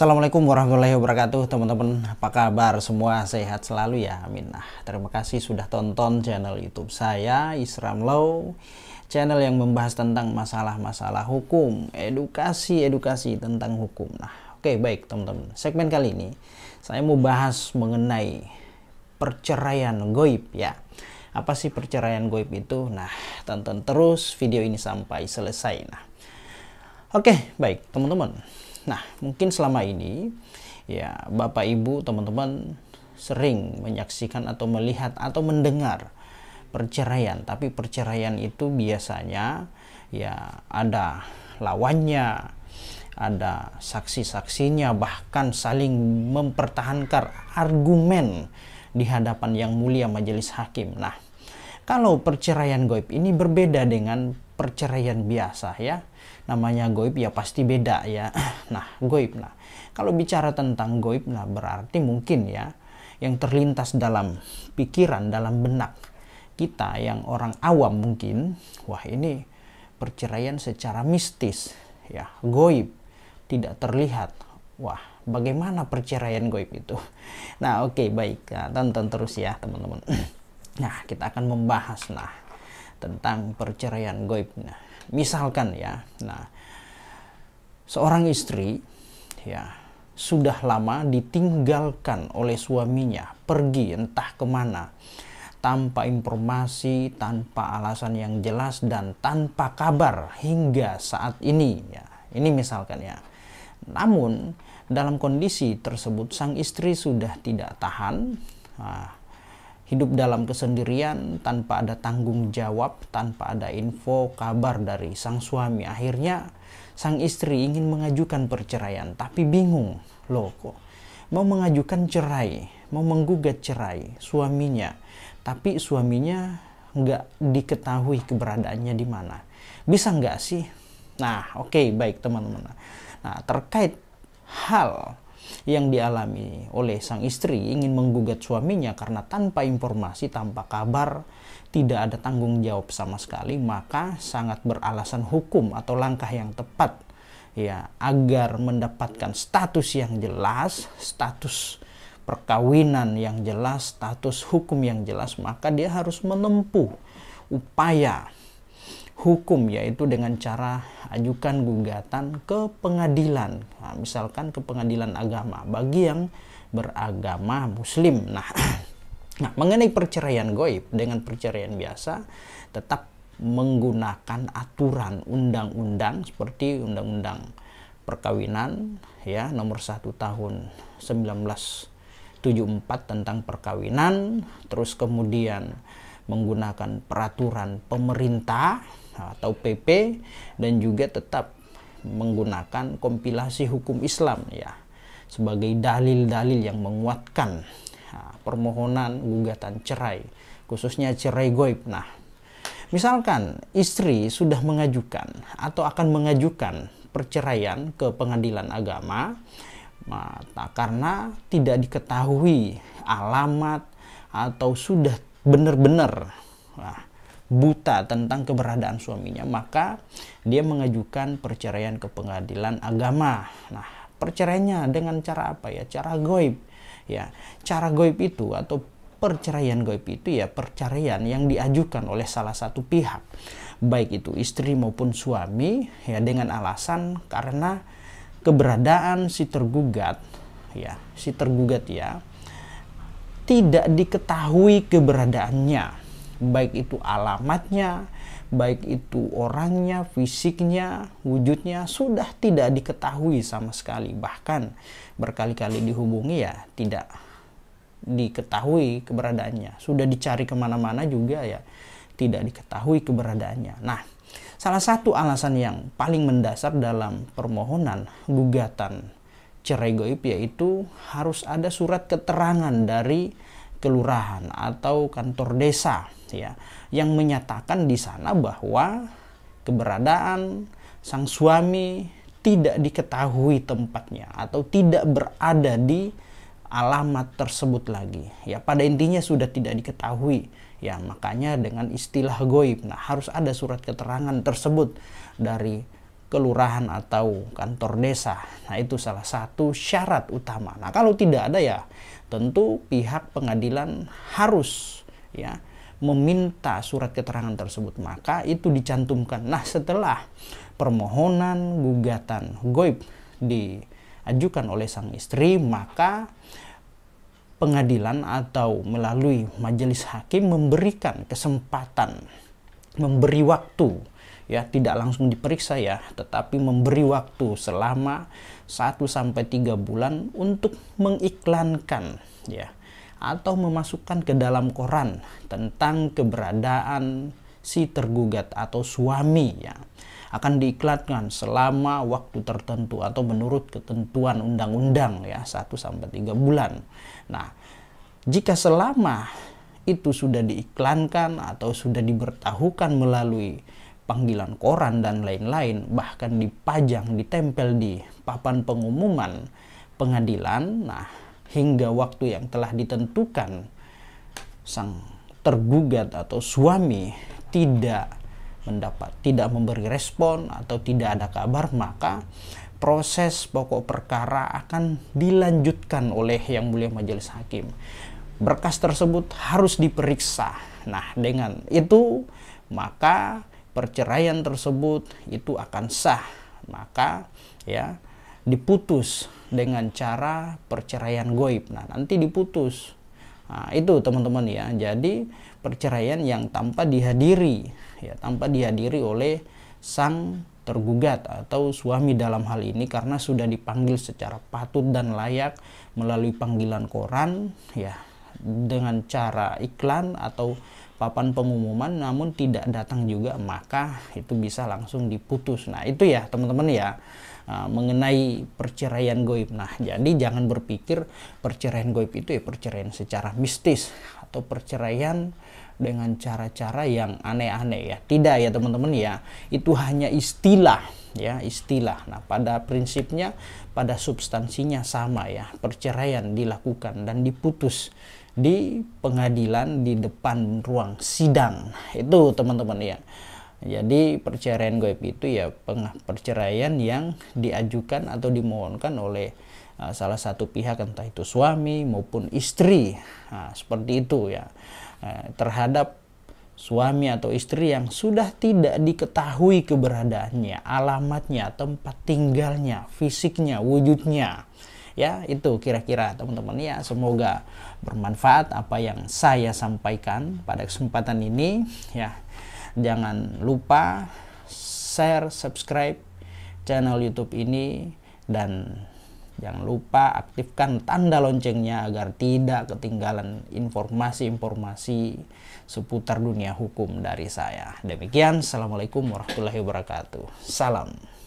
Assalamualaikum warahmatullahi wabarakatuh teman-teman apa kabar semua sehat selalu ya amin nah terima kasih sudah tonton channel youtube saya Isram Low channel yang membahas tentang masalah-masalah hukum edukasi-edukasi tentang hukum nah oke baik teman-teman segmen kali ini saya mau bahas mengenai perceraian goib ya apa sih perceraian goib itu nah tonton terus video ini sampai selesai nah oke baik teman-teman Nah, mungkin selama ini ya Bapak Ibu, teman-teman sering menyaksikan atau melihat atau mendengar perceraian, tapi perceraian itu biasanya ya ada lawannya, ada saksi-saksinya bahkan saling mempertahankan argumen di hadapan yang mulia majelis hakim. Nah, kalau perceraian goib ini berbeda dengan perceraian biasa ya namanya goib ya pasti beda ya. Nah, goib. Nah, kalau bicara tentang goib, nah berarti mungkin ya yang terlintas dalam pikiran, dalam benak kita yang orang awam mungkin, wah ini perceraian secara mistis, ya goib, tidak terlihat. Wah, bagaimana perceraian goib itu? Nah, oke okay, baik, nah, tonton terus ya teman-teman. Nah, kita akan membahas nah tentang perceraian goib. Nah, misalkan ya nah seorang istri ya sudah lama ditinggalkan oleh suaminya pergi entah kemana tanpa informasi, tanpa alasan yang jelas dan tanpa kabar hingga saat ini ya. Ini misalkan ya. Namun dalam kondisi tersebut sang istri sudah tidak tahan, nah, hidup dalam kesendirian tanpa ada tanggung jawab, tanpa ada info kabar dari sang suami. Akhirnya sang istri ingin mengajukan perceraian tapi bingung. Loh kok mau mengajukan cerai, mau menggugat cerai suaminya. Tapi suaminya nggak diketahui keberadaannya di mana. Bisa nggak sih? Nah, oke, okay, baik teman-teman. Nah, terkait hal yang dialami oleh sang istri ingin menggugat suaminya karena tanpa informasi, tanpa kabar, tidak ada tanggung jawab sama sekali, maka sangat beralasan hukum atau langkah yang tepat ya agar mendapatkan status yang jelas, status perkawinan yang jelas, status hukum yang jelas, maka dia harus menempuh upaya hukum yaitu dengan cara ajukan gugatan ke pengadilan nah, misalkan ke pengadilan agama bagi yang beragama muslim nah nah mengenai perceraian goib dengan perceraian biasa tetap menggunakan aturan undang-undang seperti undang-undang perkawinan ya nomor 1 tahun 1974 tentang perkawinan terus kemudian menggunakan peraturan pemerintah atau PP dan juga tetap menggunakan kompilasi hukum Islam ya sebagai dalil-dalil yang menguatkan permohonan gugatan cerai khususnya cerai goib. Nah, misalkan istri sudah mengajukan atau akan mengajukan perceraian ke pengadilan agama karena tidak diketahui alamat atau sudah benar-benar nah, buta tentang keberadaan suaminya, maka dia mengajukan perceraian ke pengadilan agama. Nah, perceraiannya dengan cara apa ya? Cara goib. Ya, cara goib itu atau perceraian goib itu ya perceraian yang diajukan oleh salah satu pihak, baik itu istri maupun suami ya dengan alasan karena keberadaan si tergugat ya, si tergugat ya tidak diketahui keberadaannya, baik itu alamatnya, baik itu orangnya, fisiknya, wujudnya sudah tidak diketahui sama sekali. Bahkan berkali-kali dihubungi ya tidak diketahui keberadaannya. Sudah dicari kemana-mana juga ya tidak diketahui keberadaannya. Nah, salah satu alasan yang paling mendasar dalam permohonan gugatan cerai goib yaitu harus ada surat keterangan dari kelurahan atau kantor desa ya yang menyatakan di sana bahwa keberadaan sang suami tidak diketahui tempatnya atau tidak berada di alamat tersebut lagi ya pada intinya sudah tidak diketahui ya makanya dengan istilah goib nah harus ada surat keterangan tersebut dari kelurahan atau kantor desa. Nah, itu salah satu syarat utama. Nah, kalau tidak ada ya tentu pihak pengadilan harus ya meminta surat keterangan tersebut maka itu dicantumkan nah setelah permohonan gugatan goib diajukan oleh sang istri maka pengadilan atau melalui majelis hakim memberikan kesempatan memberi waktu ya tidak langsung diperiksa ya, tetapi memberi waktu selama 1 sampai 3 bulan untuk mengiklankan ya atau memasukkan ke dalam koran tentang keberadaan si tergugat atau suami ya akan diiklankan selama waktu tertentu atau menurut ketentuan undang-undang ya 1 sampai 3 bulan. Nah, jika selama itu sudah diiklankan atau sudah diberitahukan melalui panggilan koran dan lain-lain bahkan dipajang ditempel di papan pengumuman pengadilan nah hingga waktu yang telah ditentukan sang tergugat atau suami tidak mendapat tidak memberi respon atau tidak ada kabar maka proses pokok perkara akan dilanjutkan oleh yang mulia majelis hakim. Berkas tersebut harus diperiksa. Nah, dengan itu maka perceraian tersebut itu akan sah maka ya diputus dengan cara perceraian goib nah nanti diputus nah, itu teman-teman ya jadi perceraian yang tanpa dihadiri ya tanpa dihadiri oleh sang tergugat atau suami dalam hal ini karena sudah dipanggil secara patut dan layak melalui panggilan koran ya dengan cara iklan atau papan pengumuman namun tidak datang juga maka itu bisa langsung diputus nah itu ya teman-teman ya eh, mengenai perceraian goib nah jadi jangan berpikir perceraian goib itu ya perceraian secara mistis atau perceraian dengan cara-cara yang aneh-aneh ya tidak ya teman-teman ya itu hanya istilah ya istilah nah pada prinsipnya pada substansinya sama ya perceraian dilakukan dan diputus di pengadilan di depan ruang sidang itu teman-teman ya jadi perceraian goib itu ya perceraian yang diajukan atau dimohonkan oleh uh, salah satu pihak entah itu suami maupun istri nah, seperti itu ya eh, terhadap suami atau istri yang sudah tidak diketahui keberadaannya, alamatnya, tempat tinggalnya, fisiknya, wujudnya ya itu kira-kira teman-teman ya semoga bermanfaat apa yang saya sampaikan pada kesempatan ini ya jangan lupa share subscribe channel YouTube ini dan jangan lupa aktifkan tanda loncengnya agar tidak ketinggalan informasi-informasi seputar dunia hukum dari saya. Demikian, Assalamualaikum warahmatullahi wabarakatuh. Salam.